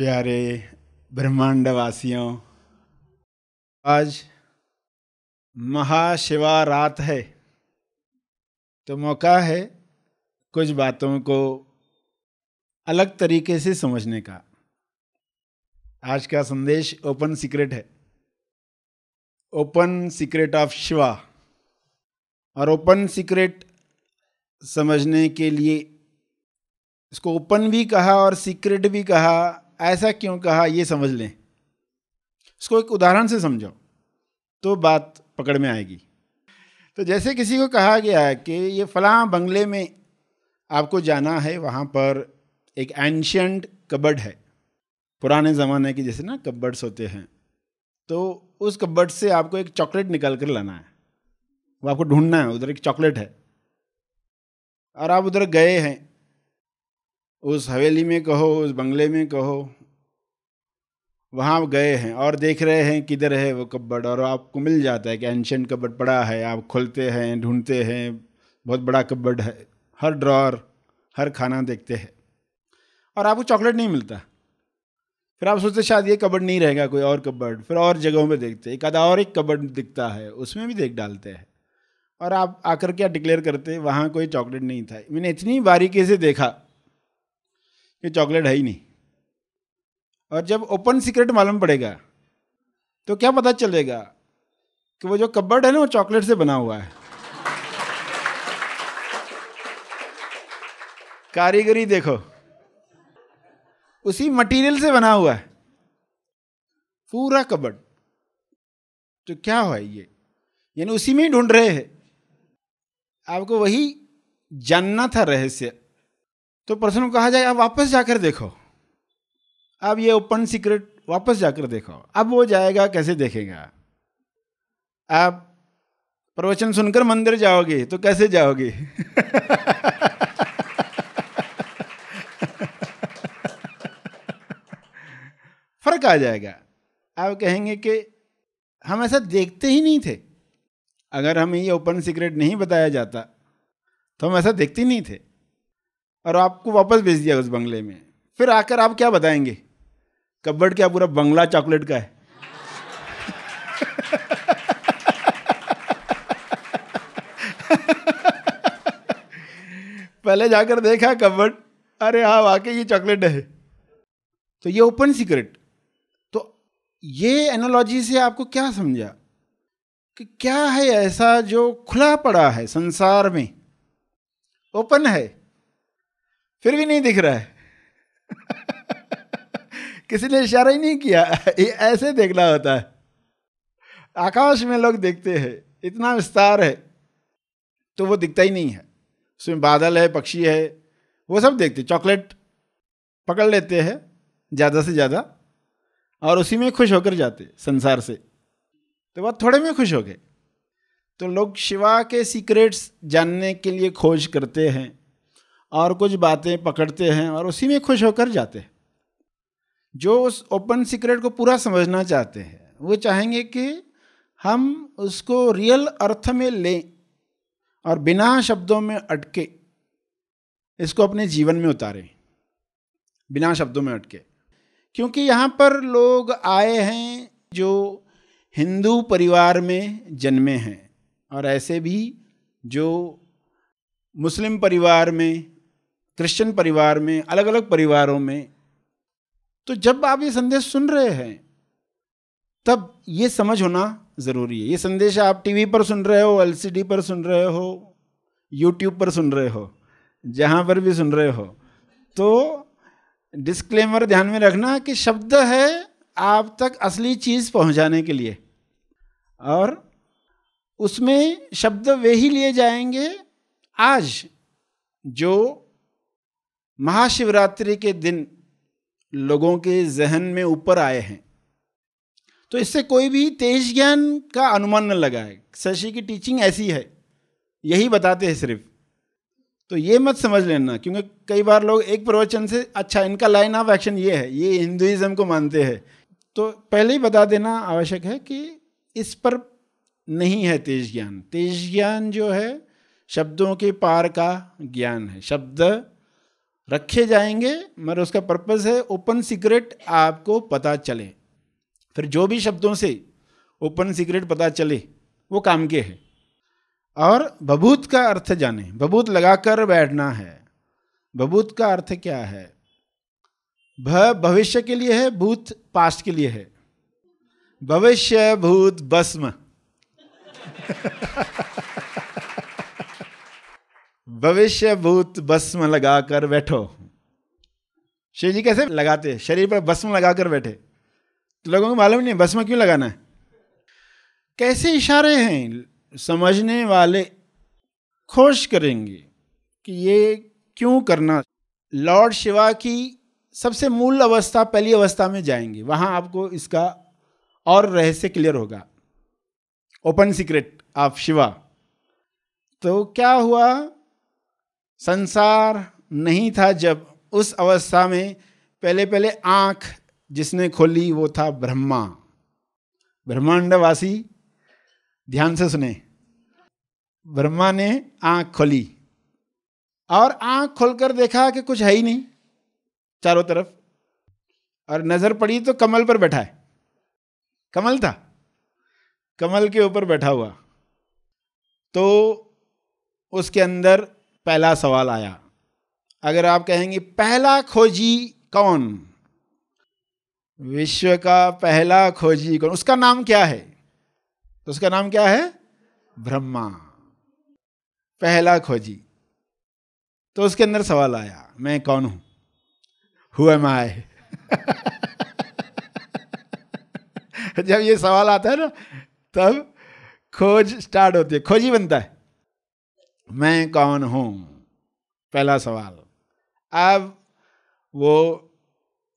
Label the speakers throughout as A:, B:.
A: प्यारे ब्रह्मांडवासियों आज महाशिवा रात है तो मौका है कुछ बातों को अलग तरीके से समझने का आज का संदेश ओपन सीक्रेट है ओपन सीक्रेट ऑफ शिवा और ओपन सीक्रेट समझने के लिए इसको ओपन भी कहा और सीक्रेट भी कहा ऐसा क्यों कहा ये समझ लें इसको एक उदाहरण से समझो तो बात पकड़ में आएगी तो जैसे किसी को कहा गया है कि ये फलां बंगले में आपको जाना है वहाँ पर एक एंशंट कबर्ड है पुराने ज़माने के जैसे ना कब्बड्स होते हैं तो उस कबर्ड से आपको एक चॉकलेट निकाल कर लाना है वो आपको ढूंढना है उधर एक चॉकलेट है और आप उधर गए हैं उस हवेली में कहो उस बंगले में कहो वहाँ गए हैं और देख रहे हैं किधर है वो कब्बड़ और आपको मिल जाता है कि एंशंट कब्बड़ पड़ा है आप खोलते हैं ढूंढते हैं बहुत बड़ा कब्बड़ है हर ड्रॉर हर खाना देखते हैं और आपको चॉकलेट नहीं मिलता फिर आप सोचते शायद ये कब्बड नहीं रहेगा कोई और कब्बड फिर और जगहों पर देखते एक आधा और एक कब्बड दिखता है उसमें भी देख डालते हैं और आप आकर क्या डिक्लेयर करते वहाँ कोई चॉकलेट नहीं था मैंने इतनी बारीकी से देखा कि चॉकलेट है ही नहीं और जब ओपन सीक्रेट मालूम पड़ेगा तो क्या पता चलेगा कि वो जो कबर्ड है ना वो चॉकलेट से बना हुआ है कारीगरी देखो उसी मटेरियल से बना हुआ है पूरा कबर्ड तो क्या हुआ ये यानी उसी में ही ढूंढ रहे हैं आपको वही जानना था रहस्य तो प्रश्न को कहा जाए आप वापस जाकर देखो अब ये ओपन सीक्रेट वापस जाकर देखो अब वो जाएगा कैसे देखेगा आप प्रवचन सुनकर मंदिर जाओगे तो कैसे जाओगे फर्क आ जाएगा आप कहेंगे कि हम ऐसा देखते ही नहीं थे अगर हमें ये ओपन सीक्रेट नहीं बताया जाता तो हम ऐसा देखते ही नहीं थे और आपको वापस भेज दिया उस बंगले में फिर आकर आप क्या बताएंगे कब्बड़ क्या पूरा बंगला चॉकलेट का है पहले जाकर देखा कब्बड़ अरे हाँ वाकई ये चॉकलेट है तो ये ओपन सीक्रेट तो ये एनोलॉजी से आपको क्या समझा कि क्या है ऐसा जो खुला पड़ा है संसार में ओपन है फिर भी नहीं दिख रहा है किसी ने इशारा ही नहीं किया ये ऐसे देखना होता है आकाश में लोग देखते हैं इतना विस्तार है तो वो दिखता ही नहीं है उसमें बादल है पक्षी है वो सब देखते चॉकलेट पकड़ लेते हैं ज़्यादा से ज़्यादा और उसी में खुश होकर जाते संसार से तो वह थोड़े में खुश हो गए तो लोग शिवा के सीक्रेट्स जानने के लिए खोज करते हैं और कुछ बातें पकड़ते हैं और उसी में खुश होकर जाते हैं जो उस ओपन सीक्रेट को पूरा समझना चाहते हैं वो चाहेंगे कि हम उसको रियल अर्थ में लें और बिना शब्दों में अटके इसको अपने जीवन में उतारें बिना शब्दों में अटके क्योंकि यहाँ पर लोग आए हैं जो हिंदू परिवार में जन्मे हैं और ऐसे भी जो मुस्लिम परिवार में क्रिश्चियन परिवार में अलग अलग परिवारों में तो जब आप ये संदेश सुन रहे हैं तब ये समझ होना ज़रूरी है ये संदेश आप टीवी पर सुन रहे हो एलसीडी पर सुन रहे हो यूट्यूब पर सुन रहे हो जहाँ पर भी सुन रहे हो तो डिस्क्लेमर ध्यान में रखना कि शब्द है आप तक असली चीज़ पहुँचाने के लिए और उसमें शब्द वे ही लिए जाएंगे आज जो महाशिवरात्रि के दिन लोगों के जहन में ऊपर आए हैं तो इससे कोई भी तेज ज्ञान का अनुमान न लगाए शशि की टीचिंग ऐसी है यही बताते हैं सिर्फ तो ये मत समझ लेना क्योंकि कई बार लोग एक प्रवचन से अच्छा इनका लाइन ऑफ एक्शन ये है ये हिंदुइज्म को मानते हैं तो पहले ही बता देना आवश्यक है कि इस पर नहीं है तेज ज्ञान तेज ज्ञान जो है शब्दों के पार का ज्ञान है शब्द रखे जाएंगे मगर उसका पर्पज़ है ओपन सीक्रेट आपको पता चले फिर जो भी शब्दों से ओपन सीक्रेट पता चले वो काम के है और बबूत का अर्थ जाने बबूत लगाकर बैठना है बबूत का अर्थ क्या है भ भविष्य के लिए है भूत पास्ट के लिए है भविष्य भूत भस्म भविष्य भूत भस्म लगाकर बैठो शिव जी कैसे लगाते शरीर पर भस्म लगाकर बैठे तो लोगों को मालूम नहीं भस्म क्यों लगाना है कैसे इशारे हैं समझने वाले खोज करेंगे कि ये क्यों करना लॉर्ड शिवा की सबसे मूल अवस्था पहली अवस्था में जाएंगे वहाँ आपको इसका और रहस्य क्लियर होगा ओपन सीक्रेट ऑफ शिवा तो क्या हुआ संसार नहीं था जब उस अवस्था में पहले पहले आँख जिसने खोली वो था ब्रह्मा ब्रह्मांडवासी ध्यान से सुने ब्रह्मा ने आँख खोली और आँख खोलकर देखा कि कुछ है ही नहीं चारों तरफ और नज़र पड़ी तो कमल पर बैठा है कमल था कमल के ऊपर बैठा हुआ तो उसके अंदर पहला सवाल आया अगर आप कहेंगे पहला खोजी कौन विश्व का पहला खोजी कौन उसका नाम क्या है तो उसका नाम क्या है ब्रह्मा पहला खोजी तो उसके अंदर सवाल आया मैं कौन हूं हु एम आई जब ये सवाल आता है ना तब खोज स्टार्ट होती है खोजी बनता है मैं कौन हूँ पहला सवाल अब वो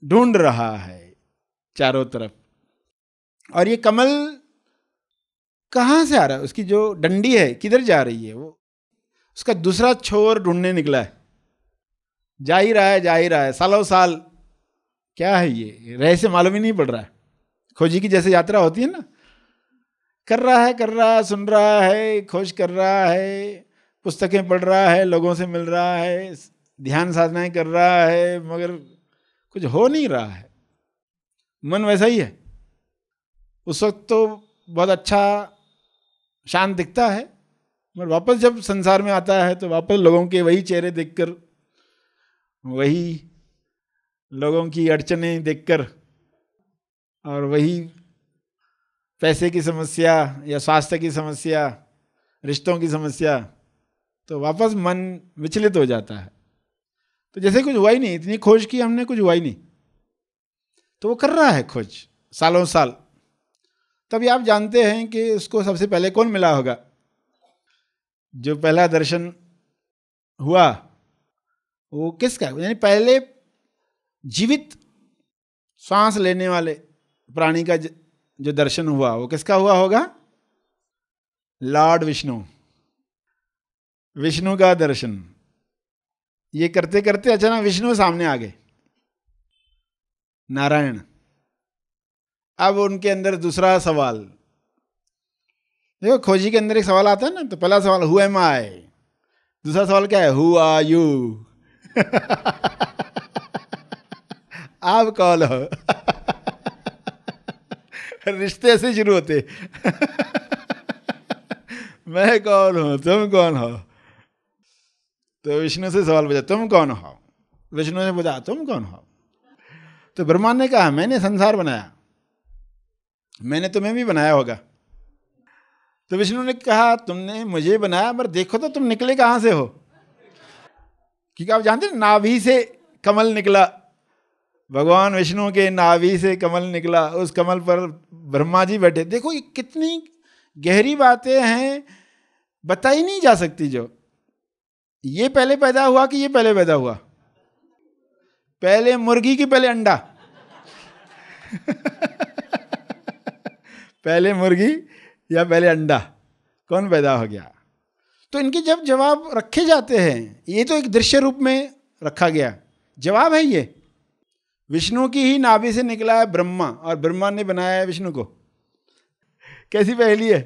A: ढूंढ रहा है चारों तरफ और ये कमल कहाँ से आ रहा है उसकी जो डंडी है किधर जा रही है वो उसका दूसरा छोर ढूंढने निकला है जा ही रहा है जा ही रहा है सालों साल क्या है ये रहस्य मालूम ही नहीं पड़ रहा है खोजी की जैसे यात्रा होती है ना कर रहा है कर रहा है सुन रहा है खोज कर रहा है पुस्तकें पढ़ रहा है लोगों से मिल रहा है ध्यान साधनाएं कर रहा है मगर कुछ हो नहीं रहा है मन वैसा ही है उस वक्त तो बहुत अच्छा शांत दिखता है मगर वापस जब संसार में आता है तो वापस लोगों के वही चेहरे देखकर वही लोगों की देख देखकर और वही पैसे की समस्या या स्वास्थ्य की समस्या रिश्तों की समस्या तो वापस मन विचलित हो जाता है तो जैसे कुछ हुआ ही नहीं इतनी खोज की हमने कुछ हुआ ही नहीं तो वो कर रहा है खोज सालों साल तभी आप जानते हैं कि उसको सबसे पहले कौन मिला होगा जो पहला दर्शन हुआ वो किसका यानी पहले जीवित सांस लेने वाले प्राणी का जो दर्शन हुआ वो किसका हुआ होगा लॉर्ड विष्णु विष्णु का दर्शन ये करते करते अचानक विष्णु सामने आ गए नारायण अब उनके अंदर दूसरा सवाल देखो खोजी के अंदर एक सवाल आता है ना तो पहला सवाल हु एम आई दूसरा सवाल क्या है हु आर यू आप कौन हो रिश्ते ऐसे शुरू होते मैं कौन हूँ तुम कौन हो तो विष्णु से सवाल पूछा तुम कौन हो विष्णु ने पूछा तुम कौन हो तो ब्रह्मा ने कहा मैंने संसार बनाया मैंने तुम्हें भी बनाया होगा तो विष्णु ने कहा तुमने मुझे बनाया पर देखो तो तुम निकले कहाँ से हो क्योंकि आप जानते हैं नाभि से कमल निकला भगवान विष्णु के नाभि से कमल निकला उस कमल पर ब्रह्मा जी बैठे देखो ये कितनी गहरी बातें हैं बताई नहीं जा सकती जो ये पहले पैदा हुआ कि ये पहले पैदा हुआ पहले मुर्गी की पहले अंडा पहले मुर्गी या पहले अंडा कौन पैदा हो गया तो इनके जब जवाब रखे जाते हैं ये तो एक दृश्य रूप में रखा गया जवाब है ये विष्णु की ही नाभि से निकला है ब्रह्मा और ब्रह्मा ने बनाया है विष्णु को कैसी पहली है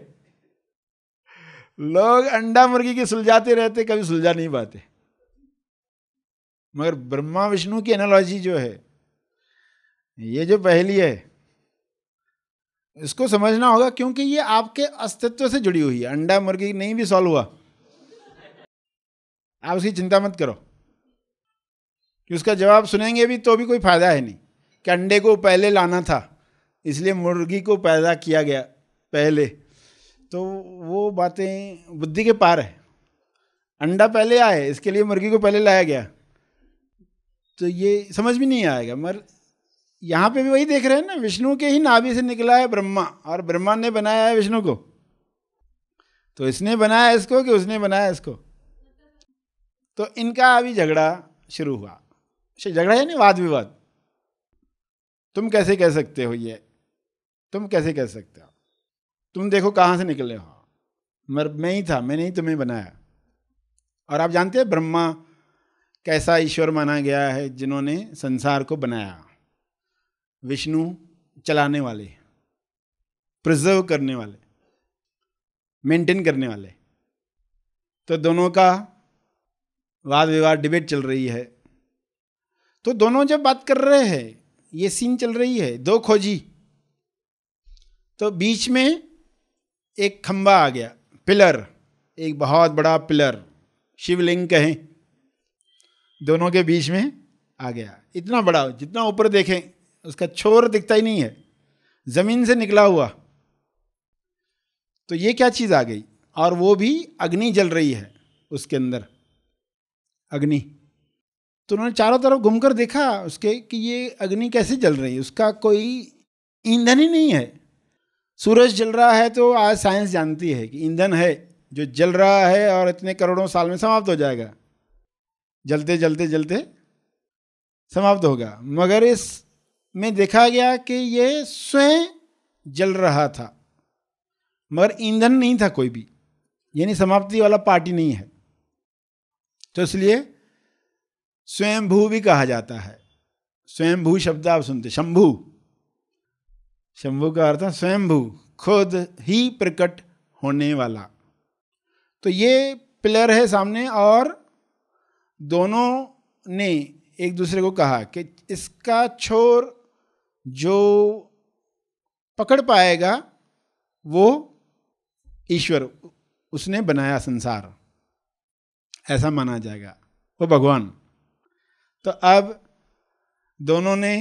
A: लोग अंडा मुर्गी की सुलझाते रहते कभी सुलझा नहीं पाते मगर ब्रह्मा विष्णु की एनालॉजी जो है ये जो पहली है इसको समझना होगा क्योंकि ये आपके अस्तित्व से जुड़ी हुई है अंडा मुर्गी नहीं भी सॉल्व हुआ आप उसकी चिंता मत करो कि उसका जवाब सुनेंगे भी तो भी कोई फायदा है नहीं कि अंडे को पहले लाना था इसलिए मुर्गी को पैदा किया गया पहले तो वो बातें बुद्धि के पार है अंडा पहले आए इसके लिए मुर्गी को पहले लाया गया तो ये समझ में नहीं आएगा मगर यहाँ पे भी वही देख रहे हैं ना विष्णु के ही नाभि से निकला है ब्रह्मा और ब्रह्मा ने बनाया है विष्णु को तो इसने बनाया इसको कि उसने बनाया इसको तो इनका अभी झगड़ा शुरू हुआ अच्छा, झगड़ा है ना वाद विवाद तुम कैसे कह सकते हो ये तुम कैसे कह सकते हो तुम देखो कहाँ से निकले हो मगर मैं ही था मैंने ही तुम्हें बनाया और आप जानते हैं ब्रह्मा कैसा ईश्वर माना गया है जिन्होंने संसार को बनाया विष्णु चलाने वाले प्रिजर्व करने वाले मेंटेन करने वाले तो दोनों का वाद विवाद डिबेट चल रही है तो दोनों जब बात कर रहे हैं ये सीन चल रही है दो खोजी तो बीच में एक खम्बा आ गया पिलर एक बहुत बड़ा पिलर शिवलिंग कहें दोनों के बीच में आ गया इतना बड़ा जितना ऊपर देखें उसका छोर दिखता ही नहीं है ज़मीन से निकला हुआ तो ये क्या चीज़ आ गई और वो भी अग्नि जल रही है उसके अंदर अग्नि तो उन्होंने चारों तरफ घूमकर देखा उसके कि ये अग्नि कैसे जल रही है उसका कोई ईंधन ही नहीं है सूरज जल रहा है तो आज साइंस जानती है कि ईंधन है जो जल रहा है और इतने करोड़ों साल में समाप्त हो जाएगा जलते जलते जलते समाप्त होगा मगर इस में देखा गया कि ये स्वयं जल रहा था मगर ईंधन नहीं था कोई भी यानी समाप्ति वाला पार्टी नहीं है तो इसलिए स्वयंभू भी कहा जाता है स्वयंभू शब्द आप सुनते शंभू शंभु का अर्थ स्वयंभू खुद ही प्रकट होने वाला तो ये पिलर है सामने और दोनों ने एक दूसरे को कहा कि इसका छोर जो पकड़ पाएगा वो ईश्वर उसने बनाया संसार ऐसा माना जाएगा वो भगवान तो अब दोनों ने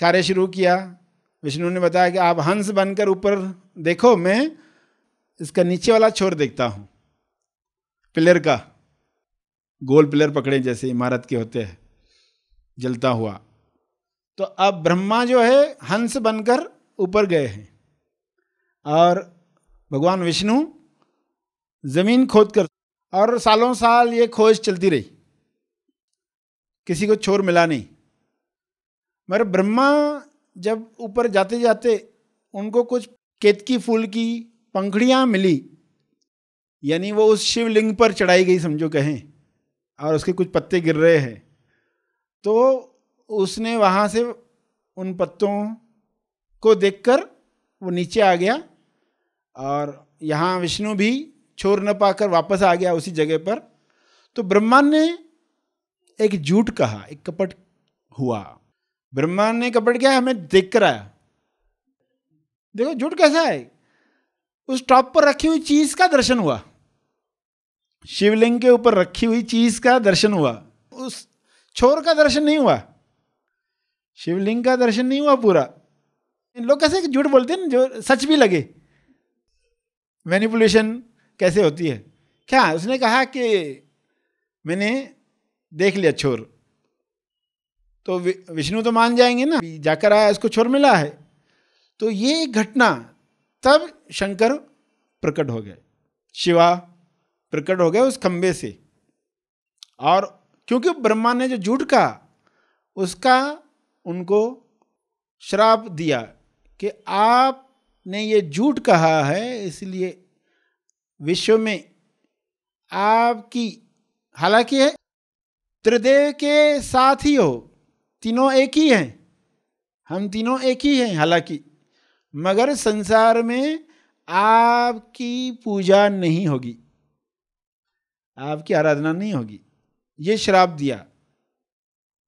A: कार्य शुरू किया विष्णु ने बताया कि आप हंस बनकर ऊपर देखो मैं इसका नीचे वाला छोर देखता हूँ पिलर का गोल पिलर पकड़े जैसे इमारत के होते हैं जलता हुआ तो अब ब्रह्मा जो है हंस बनकर ऊपर गए हैं और भगवान विष्णु ज़मीन खोद कर और सालों साल ये खोज चलती रही किसी को छोर मिला नहीं मगर ब्रह्मा जब ऊपर जाते जाते उनको कुछ केतकी फूल की पंखड़ियाँ मिली यानी वो उस शिवलिंग पर चढ़ाई गई समझो कहें और उसके कुछ पत्ते गिर रहे हैं तो उसने वहाँ से उन पत्तों को देखकर वो नीचे आ गया और यहाँ विष्णु भी छोर न पाकर वापस आ गया उसी जगह पर तो ब्रह्मा ने एक झूठ कहा एक कपट हुआ ब्रह्मांड ने कपट क्या हमें देख कर आया देखो झूठ कैसा है उस टॉप पर रखी हुई चीज का दर्शन हुआ शिवलिंग के ऊपर रखी हुई चीज का दर्शन हुआ उस छोर का दर्शन नहीं हुआ शिवलिंग का दर्शन नहीं हुआ पूरा लोग कैसे झूठ बोलते हैं जो सच भी लगे मैनिपुलेशन कैसे होती है क्या उसने कहा कि मैंने देख लिया छोर तो विष्णु तो मान जाएंगे ना जाकर आया इसको छोर मिला है तो ये घटना तब शंकर प्रकट हो गए शिवा प्रकट हो गए उस खंबे से और क्योंकि ब्रह्मा ने जो झूठ कहा उसका उनको श्राप दिया कि आपने ये झूठ कहा है इसलिए विश्व में आपकी हालांकि है त्रिदेव के साथ ही हो तीनों एक ही हैं हम तीनों एक ही हैं हालांकि मगर संसार में आपकी पूजा नहीं होगी आपकी आराधना नहीं होगी ये श्राप दिया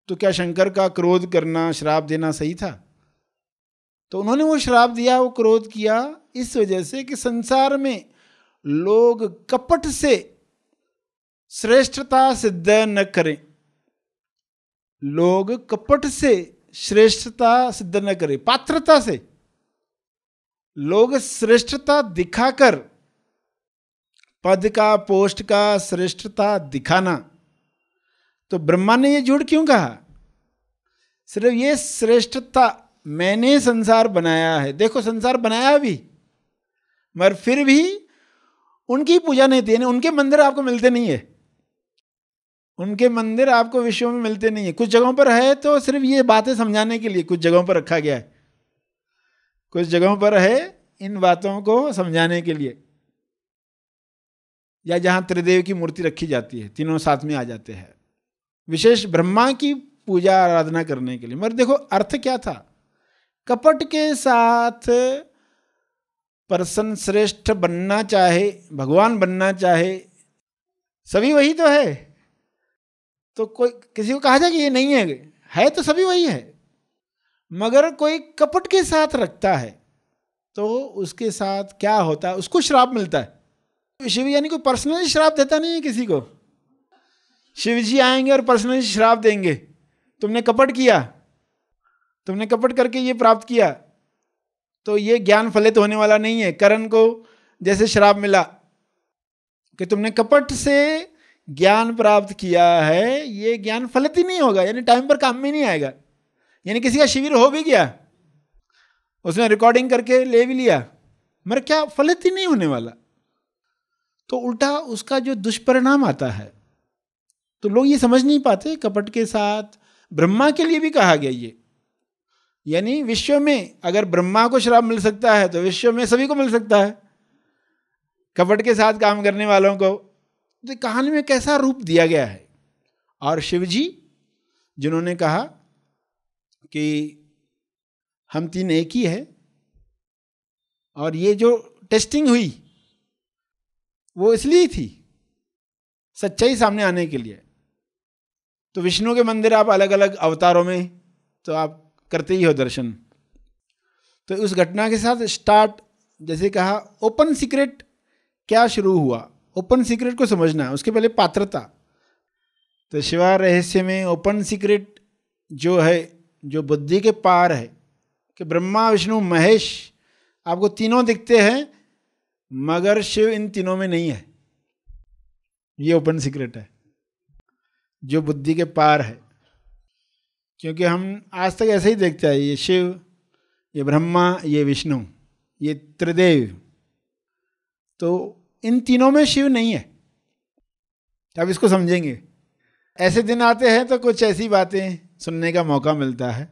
A: तो क्या शंकर का क्रोध करना श्राप देना सही था तो उन्होंने वो श्राप दिया वो क्रोध किया इस वजह से कि संसार में लोग कपट से श्रेष्ठता सिद्ध न करें लोग कपट से श्रेष्ठता सिद्ध न करें पात्रता से लोग श्रेष्ठता दिखाकर पद का पोस्ट का श्रेष्ठता दिखाना तो ब्रह्मा ने ये झूठ क्यों कहा सिर्फ ये श्रेष्ठता मैंने संसार बनाया है देखो संसार बनाया भी मगर फिर भी उनकी पूजा नहीं थी उनके मंदिर आपको मिलते नहीं है उनके मंदिर आपको विश्व में मिलते नहीं है कुछ जगहों पर है तो सिर्फ ये बातें समझाने के लिए कुछ जगहों पर रखा गया है कुछ जगहों पर है इन बातों को समझाने के लिए या जहाँ त्रिदेव की मूर्ति रखी जाती है तीनों साथ में आ जाते हैं विशेष ब्रह्मा की पूजा आराधना करने के लिए मगर देखो अर्थ क्या था कपट के साथ पर्सन श्रेष्ठ बनना चाहे भगवान बनना चाहे सभी वही तो है तो कोई किसी को कहा जाए कि ये नहीं है है तो सभी वही है मगर कोई कपट के साथ रखता है तो उसके साथ क्या होता है उसको श्राप मिलता है शिव यानी कोई पर्सनली श्राप देता नहीं है किसी को शिव जी आएंगे और पर्सनली श्राप देंगे तुमने कपट किया तुमने कपट करके ये प्राप्त किया तो ये ज्ञान फलित होने वाला नहीं है करण को जैसे श्राप मिला कि तुमने कपट से ज्ञान प्राप्त किया है ये ज्ञान फलित ही नहीं होगा यानी टाइम पर काम में नहीं आएगा यानी किसी का शिविर हो भी गया उसने रिकॉर्डिंग करके ले भी लिया मगर क्या फलित ही नहीं होने वाला तो उल्टा उसका जो दुष्परिणाम आता है तो लोग ये समझ नहीं पाते कपट के साथ ब्रह्मा के लिए भी कहा गया ये यानी विश्व में अगर ब्रह्मा को शराब मिल सकता है तो विश्व में सभी को मिल सकता है कपट के साथ काम करने वालों को तो कहानी में कैसा रूप दिया गया है और शिव जी जिन्होंने कहा कि हम तीन एक ही है और ये जो टेस्टिंग हुई वो इसलिए थी सच्चाई सामने आने के लिए तो विष्णु के मंदिर आप अलग अलग अवतारों में तो आप करते ही हो दर्शन तो उस घटना के साथ स्टार्ट जैसे कहा ओपन सीक्रेट क्या शुरू हुआ ओपन सीक्रेट को समझना है उसके पहले पात्रता तो शिवा रहस्य में ओपन सीक्रेट जो है जो बुद्धि के पार है कि ब्रह्मा विष्णु महेश आपको तीनों दिखते हैं मगर शिव इन तीनों में नहीं है ये ओपन सीक्रेट है जो बुद्धि के पार है क्योंकि हम आज तक ऐसे ही देखते हैं ये शिव ये ब्रह्मा ये विष्णु ये त्रिदेव तो इन तीनों में शिव नहीं है अब इसको समझेंगे ऐसे दिन आते हैं तो कुछ ऐसी बातें सुनने का मौका मिलता है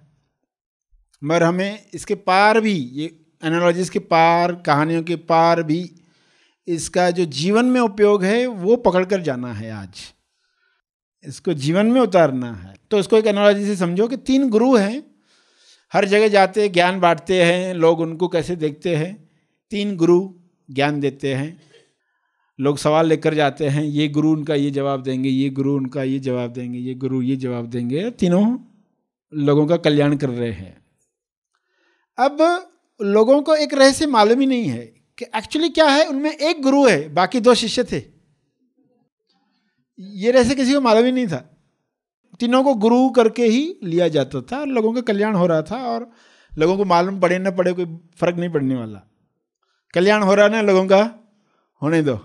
A: मगर हमें इसके पार भी ये एनालॉजीज के पार कहानियों के पार भी इसका जो जीवन में उपयोग है वो पकड़ कर जाना है आज इसको जीवन में उतारना है तो इसको एक एनालॉजी से समझो कि तीन गुरु हैं हर जगह जाते ज्ञान बांटते हैं लोग उनको कैसे देखते हैं तीन गुरु ज्ञान देते हैं लोग सवाल लेकर जाते हैं ये गुरु उनका ये जवाब देंगे ये गुरु उनका ये जवाब देंगे ये गुरु ये जवाब देंगे तीनों लोगों का कल्याण कर रहे हैं अब लोगों को एक रहस्य मालूम ही नहीं है कि एक्चुअली क्या है उनमें एक गुरु है बाकी दो शिष्य थे ये रहस्य किसी को मालूम ही नहीं था तीनों को गुरु करके ही लिया जाता था और लोगों का कल्याण हो रहा था और लोगों को मालूम पड़े ना पड़े कोई फर्क नहीं पड़ने वाला कल्याण हो रहा ना लोगों का होने दो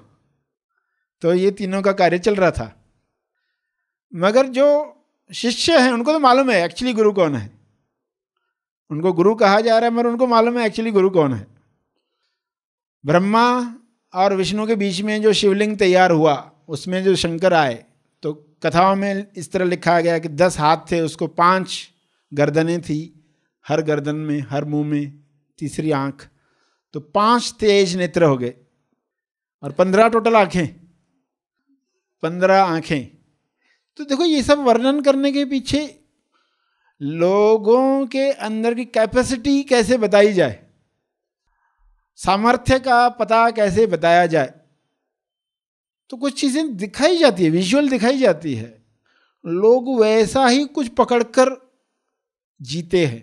A: तो ये तीनों का कार्य चल रहा था मगर जो शिष्य हैं उनको तो मालूम है एक्चुअली गुरु कौन है उनको गुरु कहा जा रहा है मगर उनको मालूम है एक्चुअली गुरु कौन है ब्रह्मा और विष्णु के बीच में जो शिवलिंग तैयार हुआ उसमें जो शंकर आए तो कथाओं में इस तरह लिखा गया कि दस हाथ थे उसको पांच गर्दनें थी हर गर्दन में हर मुंह में तीसरी आंख तो पांच तेज नेत्र हो गए और पंद्रह टोटल आंखें पंद्रह आँखें तो देखो ये सब वर्णन करने के पीछे लोगों के अंदर की कैपेसिटी कैसे बताई जाए सामर्थ्य का पता कैसे बताया जाए तो कुछ चीज़ें दिखाई जाती है विजुअल दिखाई जाती है लोग वैसा ही कुछ पकड़कर जीते हैं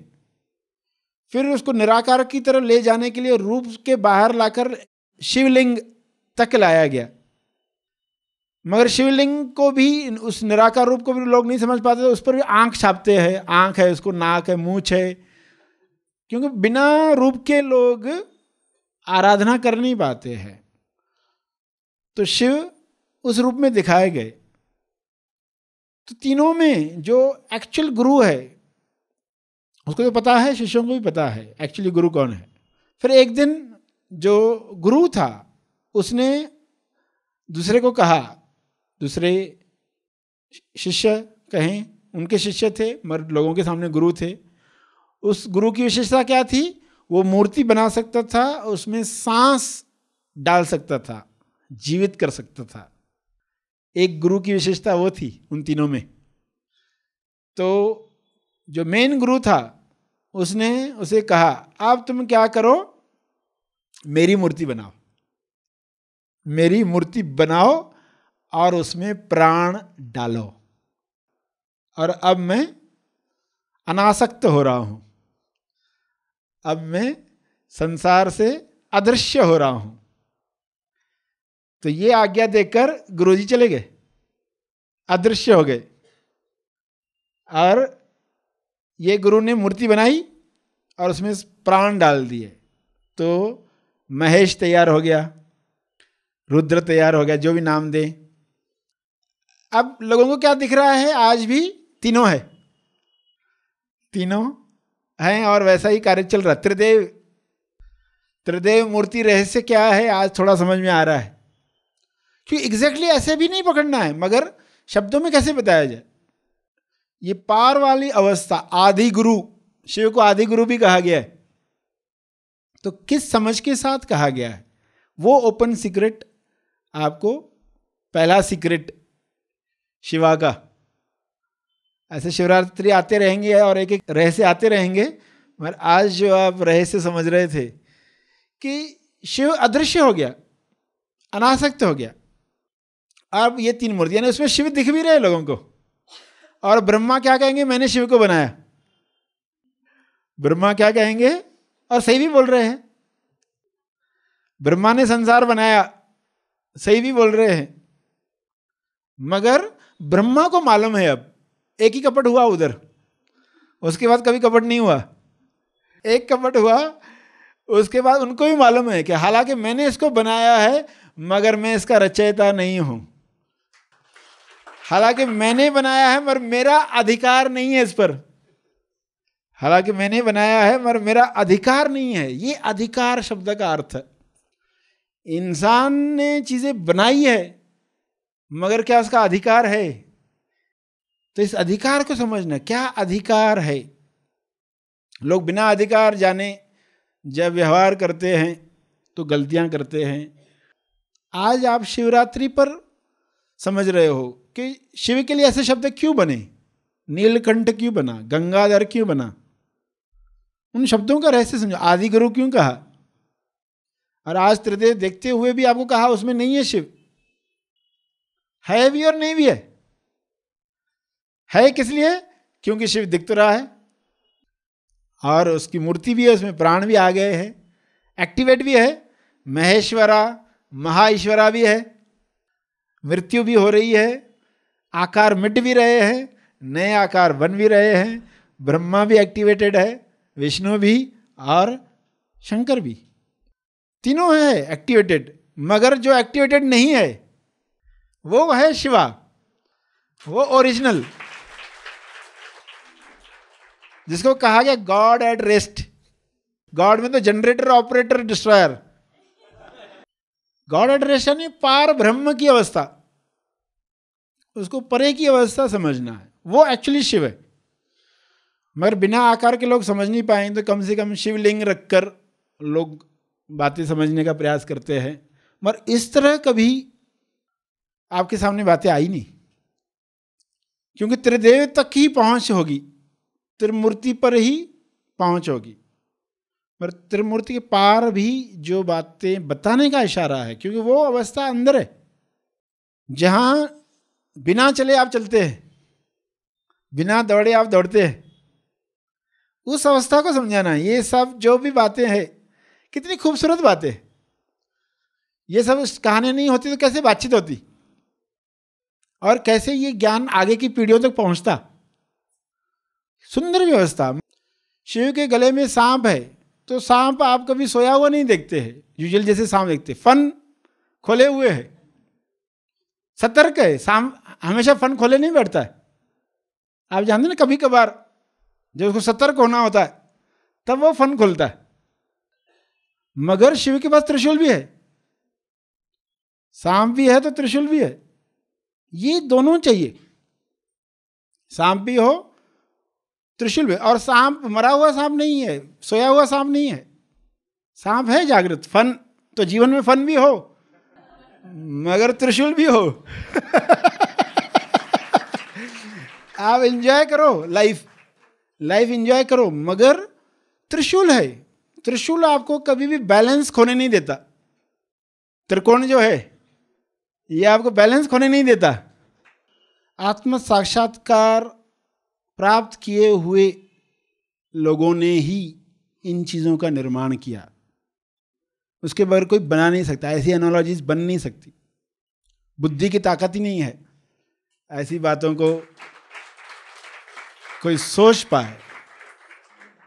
A: फिर उसको निराकार की तरह ले जाने के लिए रूप के बाहर लाकर शिवलिंग तक लाया गया मगर शिवलिंग को भी उस निराकार रूप को भी लोग नहीं समझ पाते तो उस पर भी आंख छापते हैं आंख है उसको नाक है मूछ है क्योंकि बिना रूप के लोग आराधना कर नहीं पाते हैं तो शिव उस रूप में दिखाए गए तो तीनों में जो एक्चुअल गुरु है उसको तो पता है शिष्यों को भी पता है एक्चुअली गुरु कौन है फिर एक दिन जो गुरु था उसने दूसरे को कहा दूसरे शिष्य कहें उनके शिष्य थे मर्द लोगों के सामने गुरु थे उस गुरु की विशेषता क्या थी वो मूर्ति बना सकता था उसमें सांस डाल सकता था जीवित कर सकता था एक गुरु की विशेषता वो थी उन तीनों में तो जो मेन गुरु था उसने उसे कहा आप तुम क्या करो मेरी मूर्ति बनाओ मेरी मूर्ति बनाओ और उसमें प्राण डालो और अब मैं अनासक्त हो रहा हूँ अब मैं संसार से अदृश्य हो रहा हूँ तो ये आज्ञा देकर गुरुजी चले गए अदृश्य हो गए और ये गुरु ने मूर्ति बनाई और उसमें प्राण डाल दिए तो महेश तैयार हो गया रुद्र तैयार हो गया जो भी नाम दें अब लोगों को क्या दिख रहा है आज भी तीनों है तीनों हैं और वैसा ही कार्य चल रहा त्रिदेव त्रिदेव मूर्ति रहस्य क्या है आज थोड़ा समझ में आ रहा है क्योंकि एग्जैक्टली ऐसे भी नहीं पकड़ना है मगर शब्दों में कैसे बताया जाए ये पार वाली अवस्था आदि गुरु शिव को आदि गुरु भी कहा गया है तो किस समझ के साथ कहा गया है वो ओपन सीक्रेट आपको पहला सीक्रेट शिवा का ऐसे शिवरात्रि आते रहेंगे और एक एक रहस्य आते रहेंगे मगर आज जो आप रहस्य समझ रहे थे कि शिव अदृश्य हो गया अनासक्त हो गया अब ये तीन मूर्तियां उसमें शिव दिख भी रहे लोगों को और ब्रह्मा क्या कहेंगे मैंने शिव को बनाया ब्रह्मा क्या कहेंगे और सही भी बोल रहे हैं ब्रह्मा ने संसार बनाया सही भी बोल रहे हैं मगर ब्रह्मा को मालूम है अब एक ही कपट हुआ उधर उसके बाद कभी कपट नहीं हुआ एक कपट हुआ उसके बाद उनको भी मालूम है कि हालांकि मैंने इसको बनाया है मगर मैं इसका रचयिता नहीं हूं हालांकि मैंने बनाया है मगर मेरा अधिकार नहीं है इस पर हालांकि मैंने बनाया है मगर मेरा अधिकार नहीं है ये अधिकार शब्द का अर्थ है इंसान ने चीज़ें बनाई है मगर क्या उसका अधिकार है तो इस अधिकार को समझना क्या अधिकार है लोग बिना अधिकार जाने जब व्यवहार करते हैं तो गलतियां करते हैं आज आप शिवरात्रि पर समझ रहे हो कि शिव के लिए ऐसे शब्द क्यों बने नीलकंठ क्यों बना गंगाधर क्यों बना उन शब्दों का रहस्य समझो आदि गुरु क्यों कहा और आज तृतीय देखते हुए भी आपको कहा उसमें नहीं है शिव है भी और नहीं भी है है किस लिए क्योंकि शिव दिख तो रहा है और उसकी मूर्ति भी है उसमें प्राण भी आ गए हैं एक्टिवेट भी है महेश्वरा महाईश्वरा भी है मृत्यु भी हो रही है आकार मिट भी रहे हैं नए आकार बन भी रहे हैं ब्रह्मा भी एक्टिवेटेड है विष्णु भी और शंकर भी तीनों है एक्टिवेटेड मगर जो एक्टिवेटेड नहीं है वो है शिवा वो ओरिजिनल जिसको कहा गया गॉड एट रेस्ट गॉड में तो generator operator destroyer god at rest यानी पार ब्रह्म की अवस्था उसको परे की अवस्था समझना है वो एक्चुअली शिव है मगर बिना आकार के लोग समझ नहीं पाएंगे तो कम से कम शिवलिंग रखकर लोग बातें समझने का प्रयास करते हैं मगर इस तरह कभी आपके सामने बातें आई नहीं क्योंकि त्रिदेव तक ही पहुंच होगी त्रिमूर्ति पर ही पहुंच होगी मगर त्रिमूर्ति के पार भी जो बातें बताने का इशारा है क्योंकि वो अवस्था अंदर है जहाँ बिना चले आप चलते हैं बिना दौड़े आप दौड़ते हैं उस अवस्था को समझाना ये सब जो भी बातें हैं कितनी खूबसूरत बातें ये सब कहानी नहीं होती तो कैसे बातचीत होती और कैसे ये ज्ञान आगे की पीढ़ियों तक पहुंचता सुंदर व्यवस्था शिव के गले में सांप है तो सांप आप कभी सोया हुआ नहीं देखते हैं यूजल जैसे सांप देखते फन खोले हुए है सतर्क है सांप हमेशा फन खोले नहीं बैठता है आप जानते ना कभी कभार जब उसको सतर्क होना होता है तब वो फन खोलता है मगर शिव के पास त्रिशूल भी है सांप भी है तो त्रिशूल भी है ये दोनों चाहिए सांप भी हो त्रिशूल भी और सांप मरा हुआ सांप नहीं है सोया हुआ सांप नहीं है सांप है जागृत फन तो जीवन में फन भी हो मगर त्रिशूल भी हो आप एंजॉय करो लाइफ लाइफ एंजॉय करो मगर त्रिशूल है त्रिशूल आपको कभी भी बैलेंस खोने नहीं देता त्रिकोण जो है ये आपको बैलेंस खोने नहीं देता आत्म साक्षात्कार प्राप्त किए हुए लोगों ने ही इन चीज़ों का निर्माण किया उसके बगैर कोई बना नहीं सकता ऐसी एनोलॉजीज बन नहीं सकती बुद्धि की ताकत ही नहीं है ऐसी बातों को कोई सोच पाए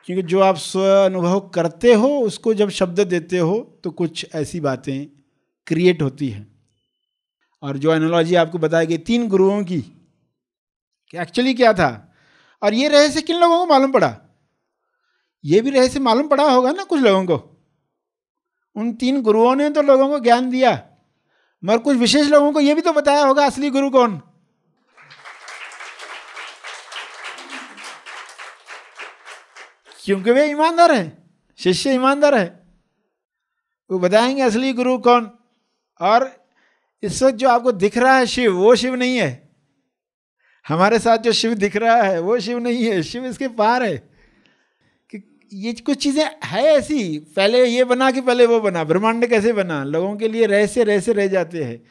A: क्योंकि जो आप स्व अनुभव करते हो उसको जब शब्द देते हो तो कुछ ऐसी बातें क्रिएट होती हैं और जो एनोलॉजी आपको बताई गई तीन गुरुओं की कि एक्चुअली क्या था और ये रहस्य किन लोगों को मालूम पड़ा ये भी रहस्य मालूम पड़ा होगा ना कुछ लोगों को उन तीन गुरुओं ने तो लोगों को ज्ञान दिया मगर कुछ विशेष लोगों को ये भी तो बताया होगा असली गुरु कौन क्योंकि वे ईमानदार हैं शिष्य ईमानदार है वो बताएंगे असली गुरु कौन और इस वक्त जो आपको दिख रहा है शिव वो शिव नहीं है हमारे साथ जो शिव दिख रहा है वो शिव नहीं है शिव इसके पार है कि ये कुछ चीज़ें है ऐसी पहले ये बना कि पहले वो बना ब्रह्मांड कैसे बना लोगों के लिए रहस्य रहस्य रह जाते हैं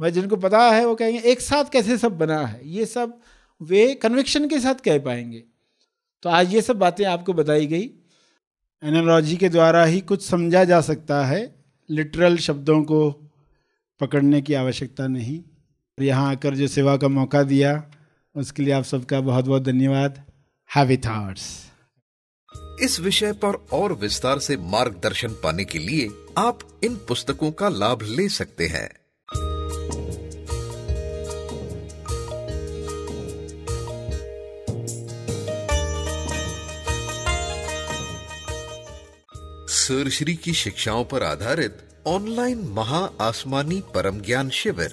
A: मैं जिनको पता है वो कहेंगे एक साथ कैसे सब बना है ये सब वे कन्विक्शन के साथ कह पाएंगे तो आज ये सब बातें आपको बताई गई एनालॉजी के द्वारा ही कुछ समझा जा सकता है लिटरल शब्दों को पकड़ने की आवश्यकता नहीं और यहाँ आकर जो सेवा का मौका दिया उसके लिए आप सबका बहुत बहुत धन्यवाद हैवी थॉट्स इस विषय पर और विस्तार से मार्गदर्शन पाने के लिए आप इन पुस्तकों का लाभ ले सकते हैं सरश्री की शिक्षाओं पर आधारित ऑनलाइन महा आसमानी परम ज्ञान शिविर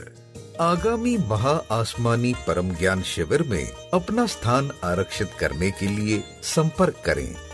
A: आगामी महा आसमानी परम ज्ञान शिविर में अपना स्थान आरक्षित करने के लिए संपर्क करें